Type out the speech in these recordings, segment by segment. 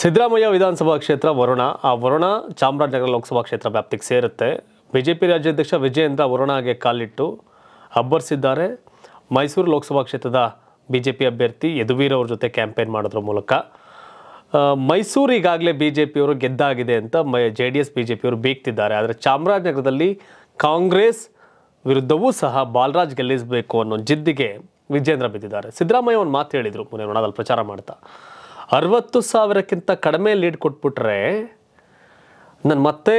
ಸಿದ್ದರಾಮಯ್ಯ ವಿಧಾನಸಭಾ ಕ್ಷೇತ್ರ ವರುಣ ಆ ವರುಣ ಚಾಮರಾಜನಗರ ಲೋಕಸಭಾ ಕ್ಷೇತ್ರ ವ್ಯಾಪ್ತಿಗೆ ಸೇರುತ್ತೆ ಬಿ ಜೆ ಪಿ ರಾಜ್ಯಾಧ್ಯಕ್ಷ ವಿಜಯೇಂದ್ರ ವರುಣಾಗೆ ಕಾಲಿಟ್ಟು ಅಬ್ಬರಿಸಿದ್ದಾರೆ ಮೈಸೂರು ಲೋಕಸಭಾ ಕ್ಷೇತ್ರದ ಬಿ ಜೆ ಪಿ ಅಭ್ಯರ್ಥಿ ಯದುವೀರ್ ಅವ್ರ ಜೊತೆ ಕ್ಯಾಂಪೇನ್ ಮಾಡೋದ್ರ ಮೂಲಕ ಈಗಾಗಲೇ ಬಿ ಜೆ ಪಿಯವರು ಗೆದ್ದಾಗಿದೆ ಅಂತ ಮೈ J D S B J ಪಿಯವರು ಬೀಗ್ತಿದ್ದಾರೆ ಆದರೆ ಚಾಮರಾಜನಗರದಲ್ಲಿ ಕಾಂಗ್ರೆಸ್ ವಿರುದ್ಧವೂ ಸಹ ಬಾಲರಾಜ್ ಗೆಲ್ಲಿಸಬೇಕು ಅನ್ನೋ ಜಿದ್ದಿಗೆ ವಿಜೇಂದ್ರ ಬಿದ್ದಿದ್ದಾರೆ ಸಿದ್ದರಾಮಯ್ಯ ಒಂದು ಮಾತು ಹೇಳಿದರು ಮೊನ್ನೆ ಪ್ರಚಾರ ಮಾಡ್ತಾ ಅರವತ್ತು ಸಾವಿರಕ್ಕಿಂತ ಕಡಿಮೆ ಲೀಡ್ ಕೊಟ್ಬಿಟ್ರೆ ನಾನು ಮತ್ತೆ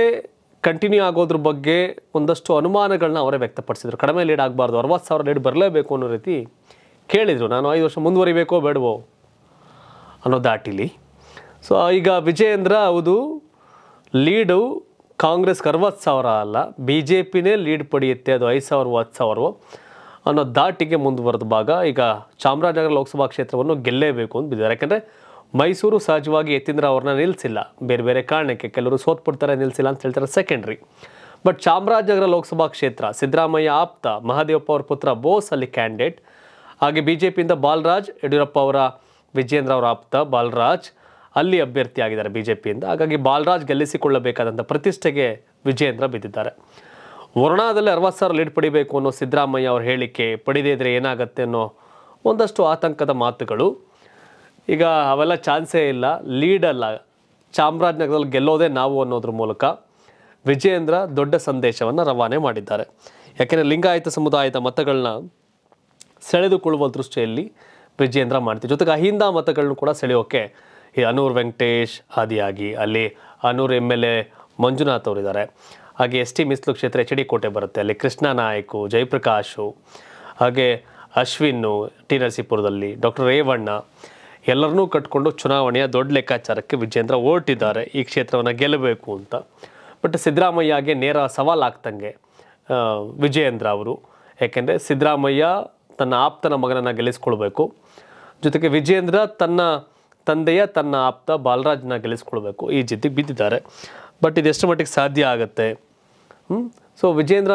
ಕಂಟಿನ್ಯೂ ಆಗೋದ್ರ ಬಗ್ಗೆ ಒಂದಷ್ಟು ಅನುಮಾನಗಳನ್ನ ಅವರೇ ವ್ಯಕ್ತಪಡಿಸಿದರು ಕಡಿಮೆ ಲೀಡ್ ಆಗಬಾರ್ದು ಅರವತ್ತು ಸಾವಿರ ಲೀಡ್ ಬರಲೇಬೇಕು ಅನ್ನೋ ರೀತಿ ಕೇಳಿದರು ನಾನು ಐದು ವರ್ಷ ಮುಂದುವರಿಬೇಕೋ ಬೇಡವೋ ಅನ್ನೋ ದಾಟಿಲಿ ಸೊ ಈಗ ವಿಜಯೇಂದ್ರ ಹೌದು ಲೀಡು ಕಾಂಗ್ರೆಸ್ಗೆ ಅರವತ್ತು ಸಾವಿರ ಅಲ್ಲ ಬಿ ಜೆ ಪಿನೇ ಲೀಡ್ ಪಡೆಯುತ್ತೆ ಅದು ಐದು ಸಾವಿರ ಹತ್ತು ಸಾವಿರ ಅನ್ನೋ ದಾಟಿಗೆ ಮುಂದುವರೆದ ಭಾಗ ಈಗ ಚಾಮರಾಜನಗರ ಲೋಕಸಭಾ ಕ್ಷೇತ್ರವನ್ನು ಗೆಲ್ಲೇಬೇಕು ಅಂತ ಬಿದ್ದಿದ್ದಾರೆ ಯಾಕೆಂದರೆ ಮೈಸೂರು ಸಹಜವಾಗಿ ಯತೀಂದ್ರ ಅವ್ರನ್ನ ನಿಲ್ಲಿಸಿಲ್ಲ ಬೇರೆ ಬೇರೆ ಕಾರಣಕ್ಕೆ ಕೆಲವರು ಸೋತ್ಬಿಡ್ತಾರೆ ನಿಲ್ಲಿಸಿಲ್ಲ ಅಂತ ಹೇಳ್ತಾರೆ ಸೆಕೆಂಡ್ರಿ ಬಟ್ ಚಾಮರಾಜನಗರ ಲೋಕಸಭಾ ಕ್ಷೇತ್ರ ಸಿದ್ದರಾಮಯ್ಯ ಆಪ್ತ ಮಹಾದೇವಪ್ಪ ಅವರ ಪುತ್ರ ಬೋಸ್ ಅಲ್ಲಿ ಕ್ಯಾಂಡಿಡೇಟ್ ಹಾಗೆ ಬಿ ಜೆ ಪಿಯಿಂದ ಬಾಲರಾಜ್ ಯಡಿಯೂರಪ್ಪ ಅವರ ವಿಜೇಂದ್ರ ಅವರ ಆಪ್ತ ಬಾಲರಾಜ್ ಅಲ್ಲಿ ಅಭ್ಯರ್ಥಿಯಾಗಿದ್ದಾರೆ ಬಿ ಜೆ ಪಿಯಿಂದ ಹಾಗಾಗಿ ಬಾಲರಾಜ್ ಗೆಲ್ಲಿಸಿಕೊಳ್ಳಬೇಕಾದಂಥ ಪ್ರತಿಷ್ಠೆಗೆ ವಿಜೇಂದ್ರ ಬಿದ್ದಿದ್ದಾರೆ ವರುಣಾದಲ್ಲಿ ಅರವತ್ತು ಸಾವಿರ ಲೀಡ್ ಪಡಿಬೇಕು ಅನ್ನೋ ಸಿದ್ದರಾಮಯ್ಯ ಅವರ ಹೇಳಿಕೆ ಪಡೆದೇ ಇದ್ರೆ ಏನಾಗುತ್ತೆ ಅನ್ನೋ ಒಂದಷ್ಟು ಆತಂಕದ ಮಾತುಗಳು ಈಗ ಅವೆಲ್ಲ ಚಾನ್ಸೇ ಇಲ್ಲ ಅಲ್ಲ ಚಾಮರಾಜನಗರದಲ್ಲಿ ಗೆಲ್ಲೋದೇ ನಾವು ಅನ್ನೋದ್ರ ಮೂಲಕ ವಿಜಯೇಂದ್ರ ದೊಡ್ಡ ಸಂದೇಶವನ್ನು ರವಾನೆ ಮಾಡಿದ್ದಾರೆ ಯಾಕೆಂದರೆ ಲಿಂಗಾಯತ ಸಮುದಾಯದ ಮತಗಳನ್ನ ಸೆಳೆದುಕೊಳ್ಳುವ ದೃಷ್ಟಿಯಲ್ಲಿ ವಿಜಯೇಂದ್ರ ಮಾಡ್ತೀವಿ ಜೊತೆಗೆ ಅಹಿಂದ ಮತಗಳನ್ನು ಕೂಡ ಸೆಳೆಯೋಕ್ಕೆ ಈ ಅನೂರ್ ವೆಂಕಟೇಶ್ ಆದಿಯಾಗಿ ಅಲ್ಲಿ Anur M L A Manjunath ಅವರಿದ್ದಾರೆ ಹಾಗೆ ಎಸ್ ಟಿ ಮಿಸ್ಲು ಕ್ಷೇತ್ರ ಎಚ್ ಡಿ ಕೋಟೆ ಬರುತ್ತೆ ಅಲ್ಲಿ ಕೃಷ್ಣ ನಾಯಕು ಜಯಪ್ರಕಾಶು ಹಾಗೆ ಅಶ್ವಿನ್ನು ಟಿ ನರಸೀಪುರದಲ್ಲಿ ಡಾಕ್ಟರ್ ರೇವಣ್ಣ ಎಲ್ಲರನ್ನೂ ಕಟ್ಕೊಂಡು ಚುನಾವಣೆಯ ದೊಡ್ಡ ಲೆಕ್ಕಾಚಾರಕ್ಕೆ ವಿಜೇಂದ್ರ ಓಟಿದ್ದಾರೆ ಈ ಕ್ಷೇತ್ರವನ್ನು ಗೆಲ್ಲಬೇಕು ಅಂತ ಬಟ್ ಸಿದ್ದರಾಮಯ್ಯಗೆ ನೇರ ಸವಾಲಾಗ್ತಂಗೆ ವಿಜಯೇಂದ್ರ ಅವರು ಯಾಕೆಂದರೆ ಸಿದ್ದರಾಮಯ್ಯ ತನ್ನ ಆಪ್ತನ ಮಗನನ್ನು ಗೆಲ್ಲಿಸ್ಕೊಳ್ಬೇಕು ಜೊತೆಗೆ ವಿಜೇಂದ್ರ ತನ್ನ ತಂದೆಯ ತನ್ನ ಆಪ್ತ ಬಾಲರಾಜ್ನ ಗೆಲ್ಲಿಸ್ಕೊಳ್ಬೇಕು ಈ ಜಿದ್ದಿಗೆ ಬಿದ್ದಿದ್ದಾರೆ ಬಟ್ ಇದೆಷ್ಟು ಮಟ್ಟಿಗೆ ಸಾಧ್ಯ ಆಗುತ್ತೆ ಸೊ ವಿಜೇಂದ್ರ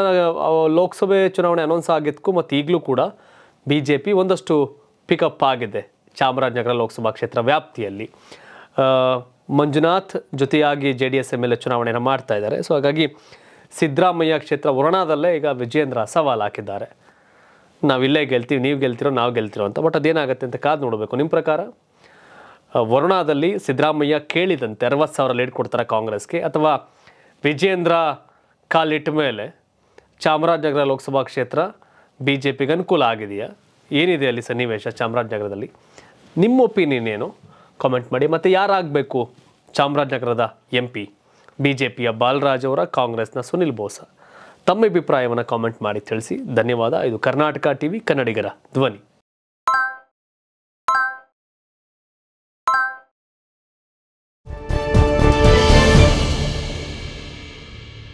ಲೋಕಸಭೆ ಚುನಾವಣೆ ಅನೌನ್ಸ್ ಆಗಿದ್ದಕ್ಕೂ ಮತ್ತು ಈಗಲೂ ಕೂಡ ಬಿ ಜೆ ಪಿ ಒಂದಷ್ಟು ಪಿಕಪ್ ಆಗಿದೆ ಚಾಮರಾಜನಗರ ಲೋಕಸಭಾ ಕ್ಷೇತ್ರ ವ್ಯಾಪ್ತಿಯಲ್ಲಿ ಮಂಜುನಾಥ್ ಜೊತೆಯಾಗಿ J D S M L A ಚುನಾವಣೆಯನ್ನು ಮಾಡ್ತಾ ಇದ್ದಾರೆ ಸೊ ಹಾಗಾಗಿ ಸಿದ್ದರಾಮಯ್ಯ ಕ್ಷೇತ್ರ ವರುಣಾದಲ್ಲೇ ಈಗ ವಿಜೇಂದ್ರ ಸವಾಲು ಹಾಕಿದ್ದಾರೆ ನಾವಿಲ್ಲೇ ಗೆಲ್ತೀವಿ ನೀವು ಗೆಲ್ತಿರೋ ನಾವು ಗೆಲ್ತಿರೋ ಅಂತ ಬಟ್ ಅದೇನಾಗುತ್ತೆ ಅಂತ ಕಾದು ನೋಡಬೇಕು ನಿಮ್ಮ ಪ್ರಕಾರ ವರುಣಾದಲ್ಲಿ ಸಿದ್ದರಾಮಯ್ಯ ಕೇಳಿದಂತೆ ಅರವತ್ತು ಸಾವಿರ ಲೀಡ್ ಕೊಡ್ತಾರೆ ಕಾಂಗ್ರೆಸ್ಗೆ ಅಥವಾ ವಿಜೇಂದ್ರ ಕಾಲಿಟ್ಟ ಮೇಲೆ ಚಾಮರಾಜನಗರ ಲೋಕಸಭಾ ಕ್ಷೇತ್ರ ಬಿ ಜೆ ಪಿಗೆ ಅನುಕೂಲ ಆಗಿದೆಯಾ ಏನಿದೆ ಅಲ್ಲಿ ಸನ್ನಿವೇಶ ಚಾಮರಾಜನಗರದಲ್ಲಿ ನಿಮ್ಮ ಒಪಿನಿಯನ್ ಏನು ಕಾಮೆಂಟ್ ಮಾಡಿ ಮತ್ತು ಯಾರಾಗಬೇಕು ಚಾಮರಾಜನಗರದ ಎಂ ಪಿ ಬಿ ಜೆ ಪಿಯ ಬಾಲರಾಜ್ ಅವರ ಕಾಂಗ್ರೆಸ್ನ ಸುನಿಲ್ ಬೋಸ ತಮ್ಮ ಅಭಿಪ್ರಾಯವನ್ನು ಕಾಮೆಂಟ್ ಮಾಡಿ ತಿಳಿಸಿ ಧನ್ಯವಾದ ಇದು ಕರ್ನಾಟಕ ಟಿ ವಿ ಕನ್ನಡಿಗರ ಧ್ವನಿ